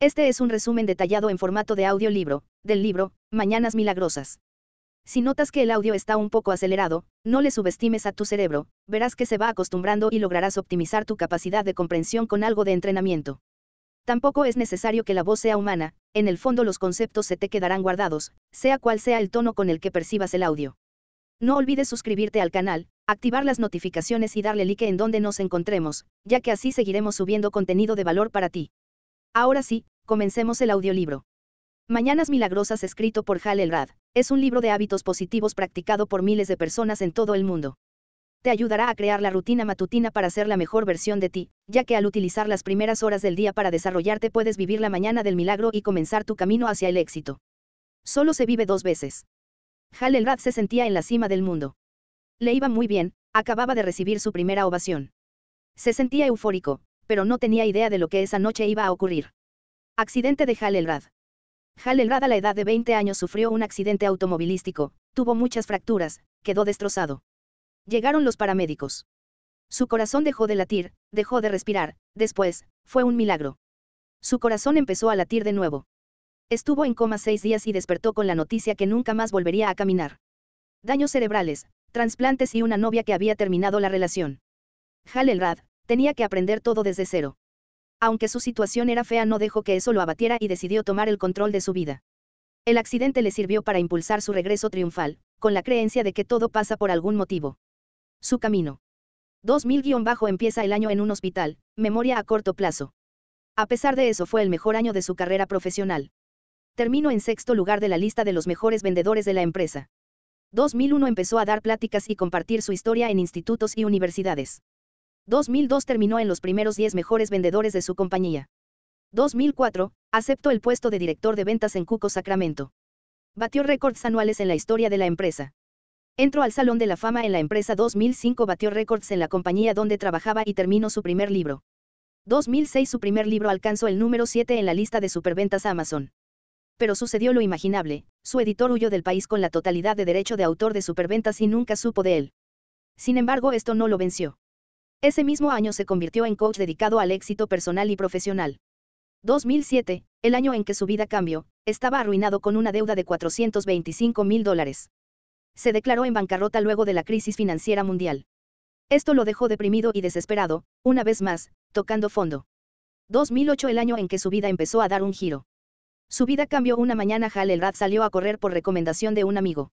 Este es un resumen detallado en formato de audiolibro, del libro, Mañanas Milagrosas. Si notas que el audio está un poco acelerado, no le subestimes a tu cerebro, verás que se va acostumbrando y lograrás optimizar tu capacidad de comprensión con algo de entrenamiento. Tampoco es necesario que la voz sea humana, en el fondo los conceptos se te quedarán guardados, sea cual sea el tono con el que percibas el audio. No olvides suscribirte al canal, activar las notificaciones y darle like en donde nos encontremos, ya que así seguiremos subiendo contenido de valor para ti. Ahora sí, comencemos el audiolibro. Mañanas Milagrosas escrito por Hal Elrad. Es un libro de hábitos positivos practicado por miles de personas en todo el mundo. Te ayudará a crear la rutina matutina para ser la mejor versión de ti, ya que al utilizar las primeras horas del día para desarrollarte puedes vivir la mañana del milagro y comenzar tu camino hacia el éxito. Solo se vive dos veces. Hal Elrad se sentía en la cima del mundo. Le iba muy bien, acababa de recibir su primera ovación. Se sentía eufórico, pero no tenía idea de lo que esa noche iba a ocurrir. Accidente de Hal Halelrad, a la edad de 20 años sufrió un accidente automovilístico, tuvo muchas fracturas, quedó destrozado. Llegaron los paramédicos. Su corazón dejó de latir, dejó de respirar, después, fue un milagro. Su corazón empezó a latir de nuevo. Estuvo en coma seis días y despertó con la noticia que nunca más volvería a caminar. Daños cerebrales, trasplantes y una novia que había terminado la relación. Halelrad tenía que aprender todo desde cero. Aunque su situación era fea, no dejó que eso lo abatiera y decidió tomar el control de su vida. El accidente le sirvió para impulsar su regreso triunfal, con la creencia de que todo pasa por algún motivo. Su camino. 2000- empieza el año en un hospital, memoria a corto plazo. A pesar de eso fue el mejor año de su carrera profesional. Terminó en sexto lugar de la lista de los mejores vendedores de la empresa. 2001 empezó a dar pláticas y compartir su historia en institutos y universidades. 2002 terminó en los primeros 10 mejores vendedores de su compañía. 2004, aceptó el puesto de director de ventas en Cuco Sacramento. Batió récords anuales en la historia de la empresa. Entró al Salón de la Fama en la empresa 2005, batió récords en la compañía donde trabajaba y terminó su primer libro. 2006 su primer libro alcanzó el número 7 en la lista de superventas a Amazon. Pero sucedió lo imaginable, su editor huyó del país con la totalidad de derecho de autor de superventas y nunca supo de él. Sin embargo, esto no lo venció. Ese mismo año se convirtió en coach dedicado al éxito personal y profesional. 2007, el año en que su vida cambió, estaba arruinado con una deuda de 425 mil dólares. Se declaró en bancarrota luego de la crisis financiera mundial. Esto lo dejó deprimido y desesperado, una vez más, tocando fondo. 2008 el año en que su vida empezó a dar un giro. Su vida cambió una mañana Hal Elrad salió a correr por recomendación de un amigo.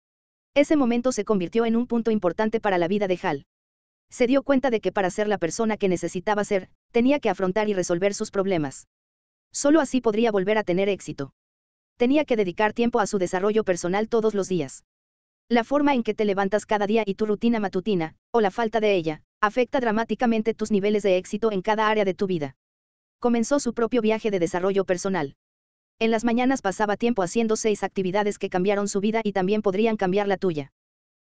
Ese momento se convirtió en un punto importante para la vida de Hal se dio cuenta de que para ser la persona que necesitaba ser, tenía que afrontar y resolver sus problemas. Solo así podría volver a tener éxito. Tenía que dedicar tiempo a su desarrollo personal todos los días. La forma en que te levantas cada día y tu rutina matutina, o la falta de ella, afecta dramáticamente tus niveles de éxito en cada área de tu vida. Comenzó su propio viaje de desarrollo personal. En las mañanas pasaba tiempo haciendo seis actividades que cambiaron su vida y también podrían cambiar la tuya.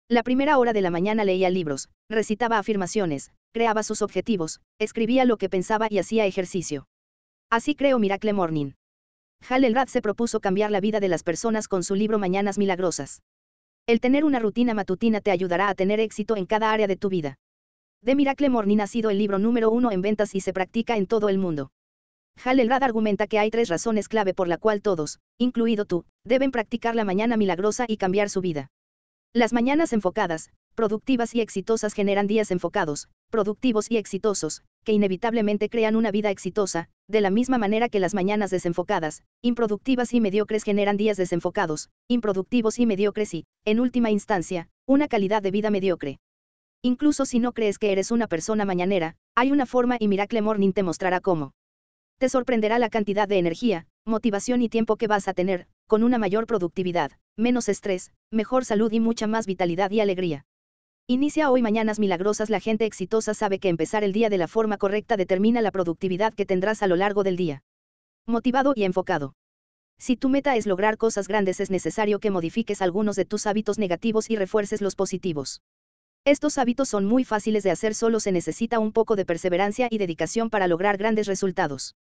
La primera hora de la mañana leía libros, recitaba afirmaciones, creaba sus objetivos, escribía lo que pensaba y hacía ejercicio. Así creo Miracle Morning. Hal Elrad se propuso cambiar la vida de las personas con su libro Mañanas Milagrosas. El tener una rutina matutina te ayudará a tener éxito en cada área de tu vida. De Miracle Morning ha sido el libro número uno en ventas y se practica en todo el mundo. Hal Elrad argumenta que hay tres razones clave por la cual todos, incluido tú, deben practicar la mañana milagrosa y cambiar su vida. Las mañanas enfocadas, productivas y exitosas generan días enfocados, productivos y exitosos, que inevitablemente crean una vida exitosa, de la misma manera que las mañanas desenfocadas, improductivas y mediocres generan días desenfocados, improductivos y mediocres y, en última instancia, una calidad de vida mediocre. Incluso si no crees que eres una persona mañanera, hay una forma y Miracle Morning te mostrará cómo. Te sorprenderá la cantidad de energía, motivación y tiempo que vas a tener, con una mayor productividad menos estrés, mejor salud y mucha más vitalidad y alegría. Inicia hoy mañanas milagrosas. La gente exitosa sabe que empezar el día de la forma correcta determina la productividad que tendrás a lo largo del día. Motivado y enfocado. Si tu meta es lograr cosas grandes es necesario que modifiques algunos de tus hábitos negativos y refuerces los positivos. Estos hábitos son muy fáciles de hacer, solo se necesita un poco de perseverancia y dedicación para lograr grandes resultados.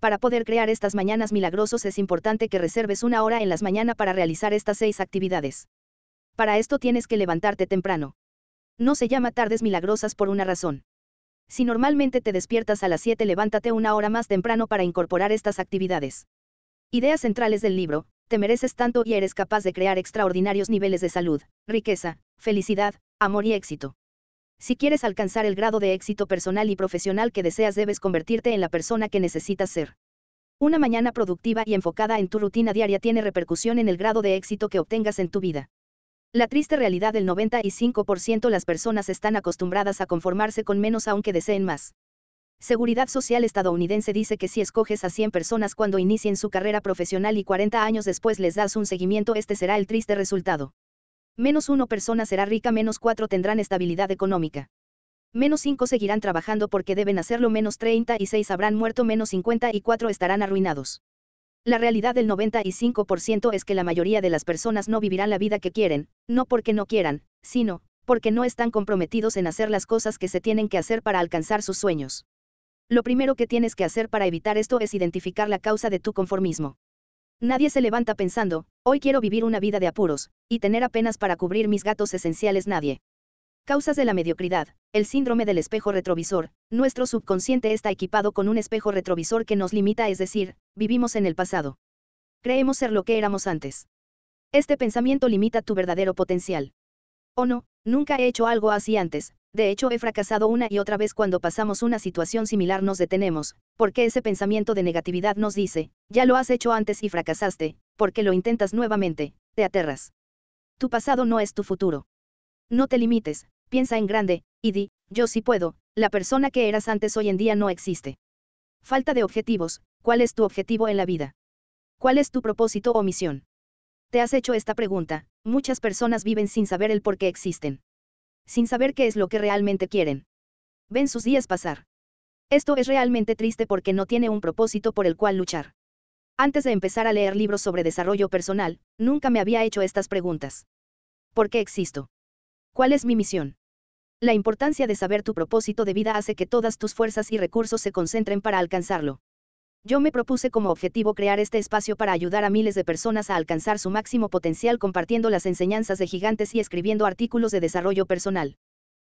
Para poder crear estas mañanas milagrosos es importante que reserves una hora en las mañana para realizar estas seis actividades. Para esto tienes que levantarte temprano. No se llama tardes milagrosas por una razón. Si normalmente te despiertas a las 7, levántate una hora más temprano para incorporar estas actividades. Ideas centrales del libro, te mereces tanto y eres capaz de crear extraordinarios niveles de salud, riqueza, felicidad, amor y éxito. Si quieres alcanzar el grado de éxito personal y profesional que deseas, debes convertirte en la persona que necesitas ser. Una mañana productiva y enfocada en tu rutina diaria tiene repercusión en el grado de éxito que obtengas en tu vida. La triste realidad del 95% las personas están acostumbradas a conformarse con menos aunque deseen más. Seguridad Social estadounidense dice que si escoges a 100 personas cuando inicien su carrera profesional y 40 años después les das un seguimiento, este será el triste resultado. Menos uno persona será rica, menos cuatro tendrán estabilidad económica. Menos cinco seguirán trabajando porque deben hacerlo, menos 36 habrán muerto, menos 54 estarán arruinados. La realidad del 95% es que la mayoría de las personas no vivirán la vida que quieren, no porque no quieran, sino, porque no están comprometidos en hacer las cosas que se tienen que hacer para alcanzar sus sueños. Lo primero que tienes que hacer para evitar esto es identificar la causa de tu conformismo. Nadie se levanta pensando, hoy quiero vivir una vida de apuros, y tener apenas para cubrir mis gatos esenciales nadie. Causas de la mediocridad, el síndrome del espejo retrovisor, nuestro subconsciente está equipado con un espejo retrovisor que nos limita, es decir, vivimos en el pasado. Creemos ser lo que éramos antes. Este pensamiento limita tu verdadero potencial. O oh, no, nunca he hecho algo así antes, de hecho, he fracasado una y otra vez cuando pasamos una situación similar nos detenemos, porque ese pensamiento de negatividad nos dice, ya lo has hecho antes y fracasaste, porque lo intentas nuevamente, te aterras. Tu pasado no es tu futuro. No te limites, piensa en grande, y di, yo sí puedo, la persona que eras antes hoy en día no existe. Falta de objetivos, ¿cuál es tu objetivo en la vida? ¿Cuál es tu propósito o misión? Te has hecho esta pregunta, muchas personas viven sin saber el por qué existen sin saber qué es lo que realmente quieren. Ven sus días pasar. Esto es realmente triste porque no tiene un propósito por el cual luchar. Antes de empezar a leer libros sobre desarrollo personal, nunca me había hecho estas preguntas. ¿Por qué existo? ¿Cuál es mi misión? La importancia de saber tu propósito de vida hace que todas tus fuerzas y recursos se concentren para alcanzarlo. Yo me propuse como objetivo crear este espacio para ayudar a miles de personas a alcanzar su máximo potencial compartiendo las enseñanzas de gigantes y escribiendo artículos de desarrollo personal.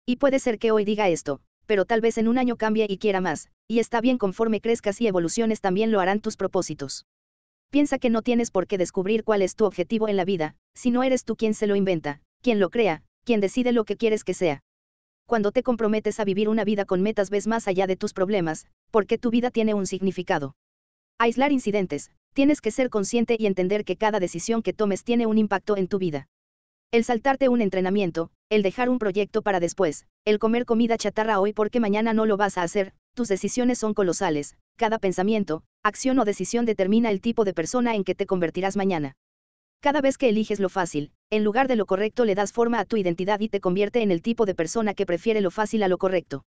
Y puede ser que hoy diga esto, pero tal vez en un año cambie y quiera más, y está bien conforme crezcas y evoluciones también lo harán tus propósitos. Piensa que no tienes por qué descubrir cuál es tu objetivo en la vida, si no eres tú quien se lo inventa, quien lo crea, quien decide lo que quieres que sea cuando te comprometes a vivir una vida con metas ves más allá de tus problemas, porque tu vida tiene un significado. Aislar incidentes, tienes que ser consciente y entender que cada decisión que tomes tiene un impacto en tu vida. El saltarte un entrenamiento, el dejar un proyecto para después, el comer comida chatarra hoy porque mañana no lo vas a hacer, tus decisiones son colosales, cada pensamiento, acción o decisión determina el tipo de persona en que te convertirás mañana. Cada vez que eliges lo fácil, en lugar de lo correcto le das forma a tu identidad y te convierte en el tipo de persona que prefiere lo fácil a lo correcto.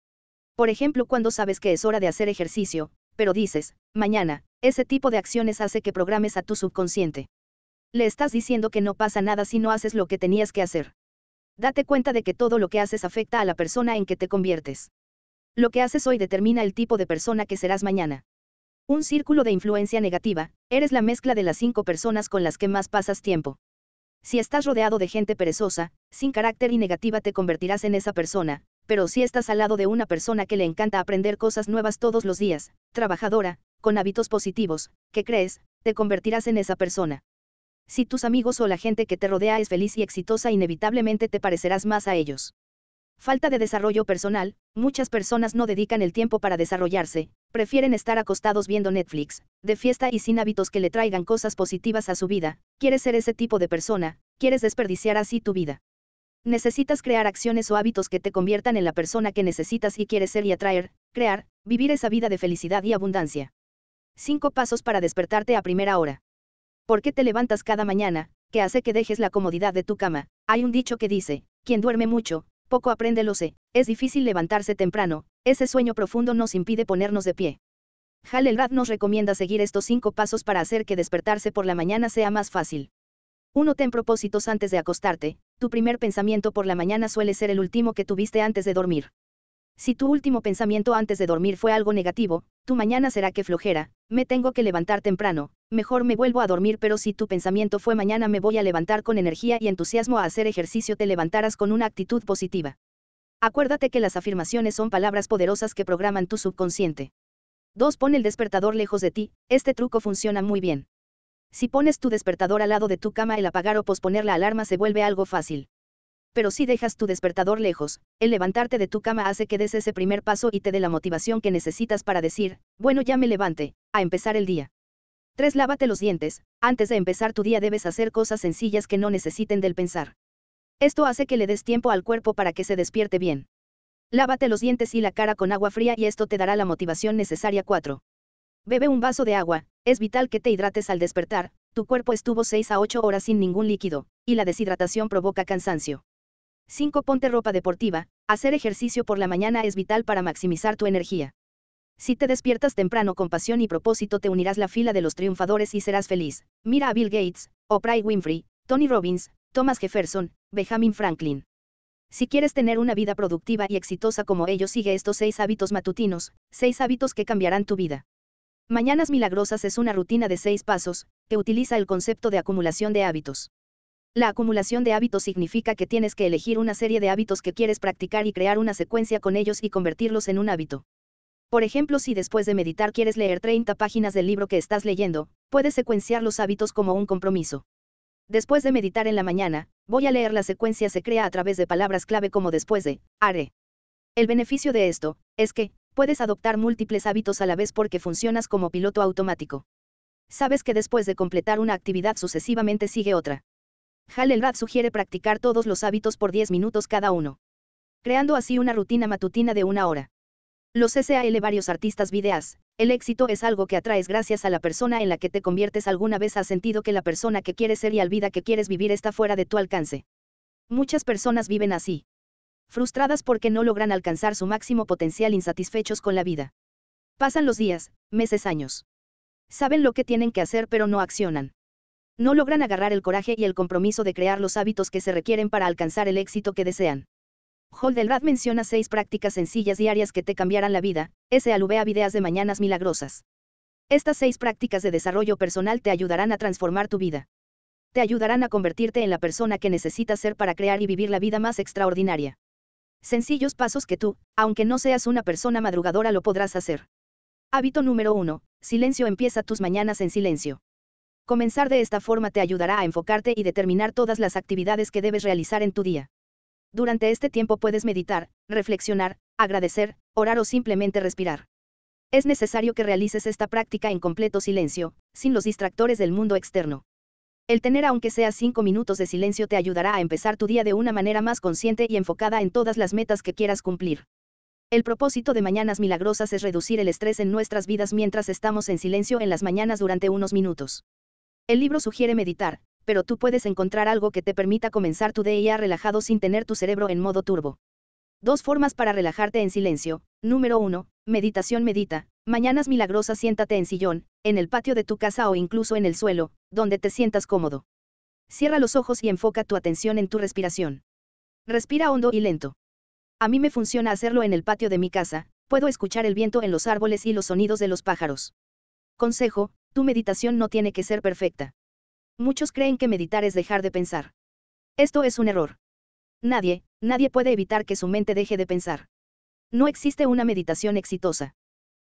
Por ejemplo, cuando sabes que es hora de hacer ejercicio, pero dices, mañana, ese tipo de acciones hace que programes a tu subconsciente. Le estás diciendo que no pasa nada si no haces lo que tenías que hacer. Date cuenta de que todo lo que haces afecta a la persona en que te conviertes. Lo que haces hoy determina el tipo de persona que serás mañana. Un círculo de influencia negativa, eres la mezcla de las cinco personas con las que más pasas tiempo. Si estás rodeado de gente perezosa, sin carácter y negativa te convertirás en esa persona, pero si estás al lado de una persona que le encanta aprender cosas nuevas todos los días, trabajadora, con hábitos positivos, que crees, te convertirás en esa persona. Si tus amigos o la gente que te rodea es feliz y exitosa, inevitablemente te parecerás más a ellos. Falta de desarrollo personal, muchas personas no dedican el tiempo para desarrollarse, prefieren estar acostados viendo Netflix, de fiesta y sin hábitos que le traigan cosas positivas a su vida, quieres ser ese tipo de persona, quieres desperdiciar así tu vida. Necesitas crear acciones o hábitos que te conviertan en la persona que necesitas y quieres ser y atraer, crear, vivir esa vida de felicidad y abundancia. 5 pasos para despertarte a primera hora. ¿Por qué te levantas cada mañana, que hace que dejes la comodidad de tu cama? Hay un dicho que dice, quien duerme mucho, poco aprende lo sé, es difícil levantarse temprano, ese sueño profundo nos impide ponernos de pie. Hal nos recomienda seguir estos cinco pasos para hacer que despertarse por la mañana sea más fácil. Uno: Ten propósitos antes de acostarte, tu primer pensamiento por la mañana suele ser el último que tuviste antes de dormir. Si tu último pensamiento antes de dormir fue algo negativo, tu mañana será que flojera, me tengo que levantar temprano, mejor me vuelvo a dormir, pero si tu pensamiento fue mañana me voy a levantar con energía y entusiasmo a hacer ejercicio, te levantarás con una actitud positiva. Acuérdate que las afirmaciones son palabras poderosas que programan tu subconsciente. 2. Pon el despertador lejos de ti, este truco funciona muy bien. Si pones tu despertador al lado de tu cama, el apagar o posponer la alarma se vuelve algo fácil pero si dejas tu despertador lejos, el levantarte de tu cama hace que des ese primer paso y te dé la motivación que necesitas para decir, bueno ya me levante, a empezar el día. 3. Lávate los dientes, antes de empezar tu día debes hacer cosas sencillas que no necesiten del pensar. Esto hace que le des tiempo al cuerpo para que se despierte bien. Lávate los dientes y la cara con agua fría y esto te dará la motivación necesaria. 4. Bebe un vaso de agua, es vital que te hidrates al despertar, tu cuerpo estuvo 6 a 8 horas sin ningún líquido, y la deshidratación provoca cansancio. 5. Ponte ropa deportiva, hacer ejercicio por la mañana es vital para maximizar tu energía. Si te despiertas temprano con pasión y propósito te unirás la fila de los triunfadores y serás feliz. Mira a Bill Gates, Oprah Winfrey, Tony Robbins, Thomas Jefferson, Benjamin Franklin. Si quieres tener una vida productiva y exitosa como ellos, sigue estos seis hábitos matutinos, seis hábitos que cambiarán tu vida. Mañanas Milagrosas es una rutina de seis pasos, que utiliza el concepto de acumulación de hábitos. La acumulación de hábitos significa que tienes que elegir una serie de hábitos que quieres practicar y crear una secuencia con ellos y convertirlos en un hábito. Por ejemplo, si después de meditar quieres leer 30 páginas del libro que estás leyendo, puedes secuenciar los hábitos como un compromiso. Después de meditar en la mañana, voy a leer la secuencia se crea a través de palabras clave como después de, haré. El beneficio de esto, es que, puedes adoptar múltiples hábitos a la vez porque funcionas como piloto automático. Sabes que después de completar una actividad sucesivamente sigue otra rath sugiere practicar todos los hábitos por 10 minutos cada uno, creando así una rutina matutina de una hora. Los SAL varios artistas videas, el éxito es algo que atraes gracias a la persona en la que te conviertes alguna vez has sentido que la persona que quieres ser y al vida que quieres vivir está fuera de tu alcance. Muchas personas viven así. Frustradas porque no logran alcanzar su máximo potencial insatisfechos con la vida. Pasan los días, meses, años. Saben lo que tienen que hacer pero no accionan. No logran agarrar el coraje y el compromiso de crear los hábitos que se requieren para alcanzar el éxito que desean. Holdelrad menciona seis prácticas sencillas diarias que te cambiarán la vida, ese Aluvea videas de mañanas milagrosas. Estas seis prácticas de desarrollo personal te ayudarán a transformar tu vida. Te ayudarán a convertirte en la persona que necesitas ser para crear y vivir la vida más extraordinaria. Sencillos pasos que tú, aunque no seas una persona madrugadora, lo podrás hacer. Hábito número 1. Silencio empieza tus mañanas en silencio. Comenzar de esta forma te ayudará a enfocarte y determinar todas las actividades que debes realizar en tu día. Durante este tiempo puedes meditar, reflexionar, agradecer, orar o simplemente respirar. Es necesario que realices esta práctica en completo silencio, sin los distractores del mundo externo. El tener aunque sea cinco minutos de silencio te ayudará a empezar tu día de una manera más consciente y enfocada en todas las metas que quieras cumplir. El propósito de Mañanas Milagrosas es reducir el estrés en nuestras vidas mientras estamos en silencio en las mañanas durante unos minutos. El libro sugiere meditar, pero tú puedes encontrar algo que te permita comenzar tu día relajado sin tener tu cerebro en modo turbo. Dos formas para relajarte en silencio. Número 1. Meditación medita. Mañanas milagrosas siéntate en sillón, en el patio de tu casa o incluso en el suelo, donde te sientas cómodo. Cierra los ojos y enfoca tu atención en tu respiración. Respira hondo y lento. A mí me funciona hacerlo en el patio de mi casa, puedo escuchar el viento en los árboles y los sonidos de los pájaros. Consejo, tu meditación no tiene que ser perfecta. Muchos creen que meditar es dejar de pensar. Esto es un error. Nadie, nadie puede evitar que su mente deje de pensar. No existe una meditación exitosa.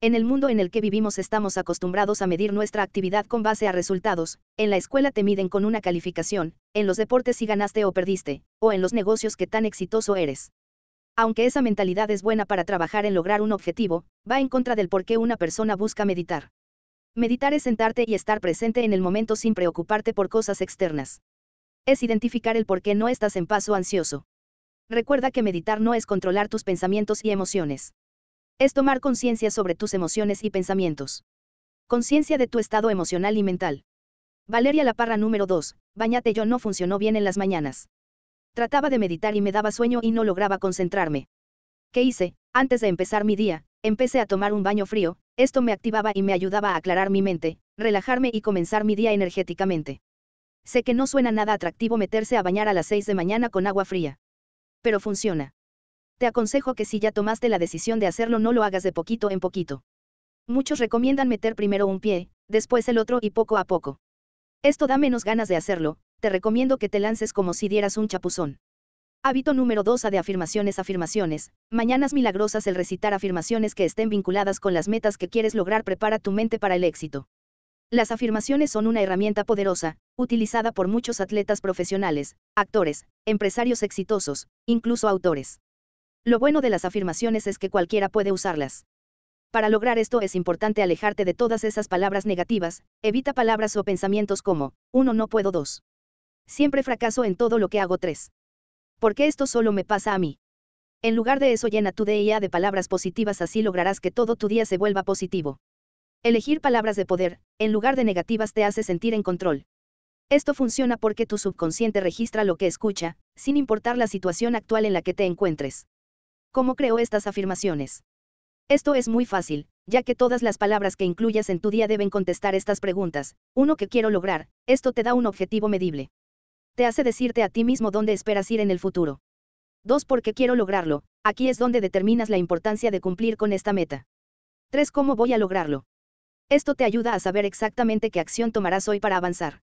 En el mundo en el que vivimos estamos acostumbrados a medir nuestra actividad con base a resultados, en la escuela te miden con una calificación, en los deportes si ganaste o perdiste, o en los negocios que tan exitoso eres. Aunque esa mentalidad es buena para trabajar en lograr un objetivo, va en contra del por qué una persona busca meditar. Meditar es sentarte y estar presente en el momento sin preocuparte por cosas externas. Es identificar el por qué no estás en paso ansioso. Recuerda que meditar no es controlar tus pensamientos y emociones. Es tomar conciencia sobre tus emociones y pensamientos. Conciencia de tu estado emocional y mental. Valeria La Parra número 2, bañate yo no funcionó bien en las mañanas. Trataba de meditar y me daba sueño y no lograba concentrarme. ¿Qué hice? Antes de empezar mi día, empecé a tomar un baño frío, esto me activaba y me ayudaba a aclarar mi mente, relajarme y comenzar mi día energéticamente. Sé que no suena nada atractivo meterse a bañar a las 6 de mañana con agua fría. Pero funciona. Te aconsejo que si ya tomaste la decisión de hacerlo no lo hagas de poquito en poquito. Muchos recomiendan meter primero un pie, después el otro y poco a poco. Esto da menos ganas de hacerlo, te recomiendo que te lances como si dieras un chapuzón. Hábito número 2 de afirmaciones afirmaciones. Mañanas milagrosas el recitar afirmaciones que estén vinculadas con las metas que quieres lograr prepara tu mente para el éxito. Las afirmaciones son una herramienta poderosa, utilizada por muchos atletas profesionales, actores, empresarios exitosos, incluso autores. Lo bueno de las afirmaciones es que cualquiera puede usarlas. Para lograr esto es importante alejarte de todas esas palabras negativas, evita palabras o pensamientos como, uno no puedo dos. Siempre fracaso en todo lo que hago tres. ¿Por qué esto solo me pasa a mí? En lugar de eso llena tu DIA de palabras positivas, así lograrás que todo tu día se vuelva positivo. Elegir palabras de poder, en lugar de negativas, te hace sentir en control. Esto funciona porque tu subconsciente registra lo que escucha, sin importar la situación actual en la que te encuentres. ¿Cómo creo estas afirmaciones? Esto es muy fácil, ya que todas las palabras que incluyas en tu día deben contestar estas preguntas. Uno que quiero lograr, esto te da un objetivo medible te hace decirte a ti mismo dónde esperas ir en el futuro. 2. Porque quiero lograrlo, aquí es donde determinas la importancia de cumplir con esta meta. 3. Cómo voy a lograrlo. Esto te ayuda a saber exactamente qué acción tomarás hoy para avanzar.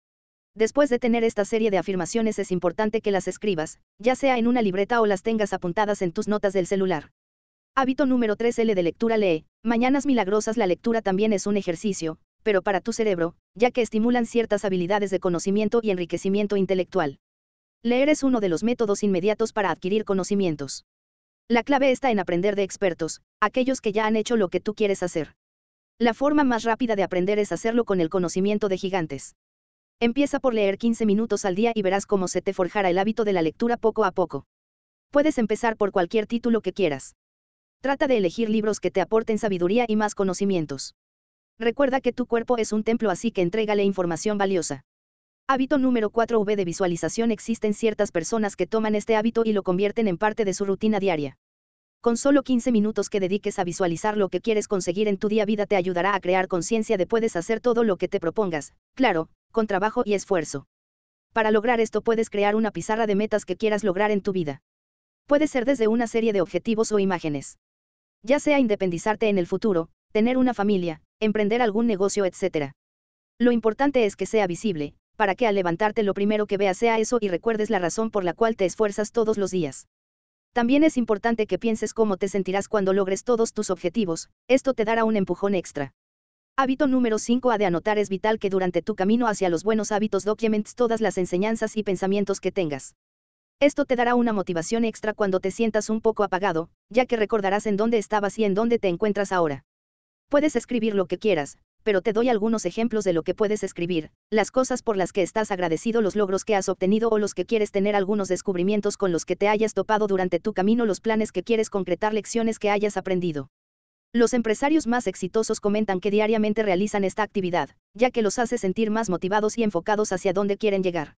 Después de tener esta serie de afirmaciones es importante que las escribas, ya sea en una libreta o las tengas apuntadas en tus notas del celular. Hábito número 3L de lectura lee. Mañanas milagrosas La lectura también es un ejercicio, pero para tu cerebro, ya que estimulan ciertas habilidades de conocimiento y enriquecimiento intelectual. Leer es uno de los métodos inmediatos para adquirir conocimientos. La clave está en aprender de expertos, aquellos que ya han hecho lo que tú quieres hacer. La forma más rápida de aprender es hacerlo con el conocimiento de gigantes. Empieza por leer 15 minutos al día y verás cómo se te forjará el hábito de la lectura poco a poco. Puedes empezar por cualquier título que quieras. Trata de elegir libros que te aporten sabiduría y más conocimientos. Recuerda que tu cuerpo es un templo así que entrégale información valiosa. Hábito número 4V de visualización Existen ciertas personas que toman este hábito y lo convierten en parte de su rutina diaria. Con solo 15 minutos que dediques a visualizar lo que quieres conseguir en tu día vida te ayudará a crear conciencia de puedes hacer todo lo que te propongas, claro, con trabajo y esfuerzo. Para lograr esto puedes crear una pizarra de metas que quieras lograr en tu vida. Puede ser desde una serie de objetivos o imágenes. Ya sea independizarte en el futuro, tener una familia, emprender algún negocio, etc. Lo importante es que sea visible, para que al levantarte lo primero que veas sea eso y recuerdes la razón por la cual te esfuerzas todos los días. También es importante que pienses cómo te sentirás cuando logres todos tus objetivos, esto te dará un empujón extra. Hábito número 5 a de anotar es vital que durante tu camino hacia los buenos hábitos documentes todas las enseñanzas y pensamientos que tengas. Esto te dará una motivación extra cuando te sientas un poco apagado, ya que recordarás en dónde estabas y en dónde te encuentras ahora. Puedes escribir lo que quieras, pero te doy algunos ejemplos de lo que puedes escribir, las cosas por las que estás agradecido, los logros que has obtenido o los que quieres tener, algunos descubrimientos con los que te hayas topado durante tu camino, los planes que quieres concretar, lecciones que hayas aprendido. Los empresarios más exitosos comentan que diariamente realizan esta actividad, ya que los hace sentir más motivados y enfocados hacia dónde quieren llegar.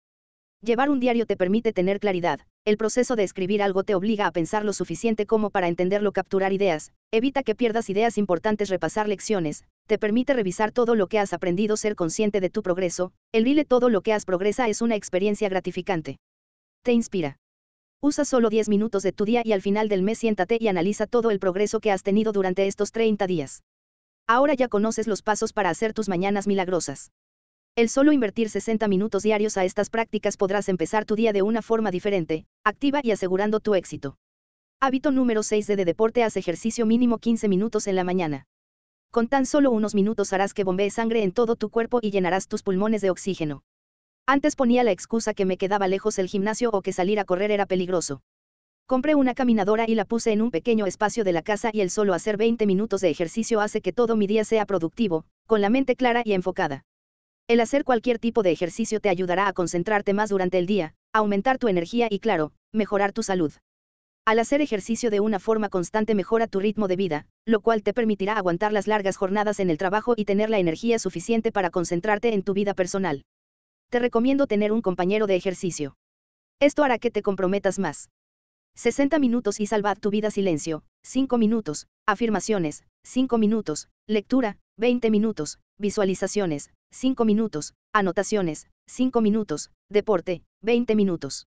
Llevar un diario te permite tener claridad, el proceso de escribir algo te obliga a pensar lo suficiente como para entenderlo, capturar ideas, evita que pierdas ideas importantes, repasar lecciones, te permite revisar todo lo que has aprendido, ser consciente de tu progreso, el dile todo lo que has progresa es una experiencia gratificante. Te inspira. Usa solo 10 minutos de tu día y al final del mes siéntate y analiza todo el progreso que has tenido durante estos 30 días. Ahora ya conoces los pasos para hacer tus mañanas milagrosas. El solo invertir 60 minutos diarios a estas prácticas podrás empezar tu día de una forma diferente, activa y asegurando tu éxito. Hábito número 6 de, de deporte haz ejercicio mínimo 15 minutos en la mañana. Con tan solo unos minutos harás que bombee sangre en todo tu cuerpo y llenarás tus pulmones de oxígeno. Antes ponía la excusa que me quedaba lejos el gimnasio o que salir a correr era peligroso. Compré una caminadora y la puse en un pequeño espacio de la casa y el solo hacer 20 minutos de ejercicio hace que todo mi día sea productivo, con la mente clara y enfocada. El hacer cualquier tipo de ejercicio te ayudará a concentrarte más durante el día, aumentar tu energía y claro, mejorar tu salud. Al hacer ejercicio de una forma constante mejora tu ritmo de vida, lo cual te permitirá aguantar las largas jornadas en el trabajo y tener la energía suficiente para concentrarte en tu vida personal. Te recomiendo tener un compañero de ejercicio. Esto hará que te comprometas más. 60 minutos y salvad tu vida silencio, 5 minutos, afirmaciones, 5 minutos, lectura, 20 minutos, visualizaciones, 5 minutos, anotaciones, 5 minutos, deporte, 20 minutos.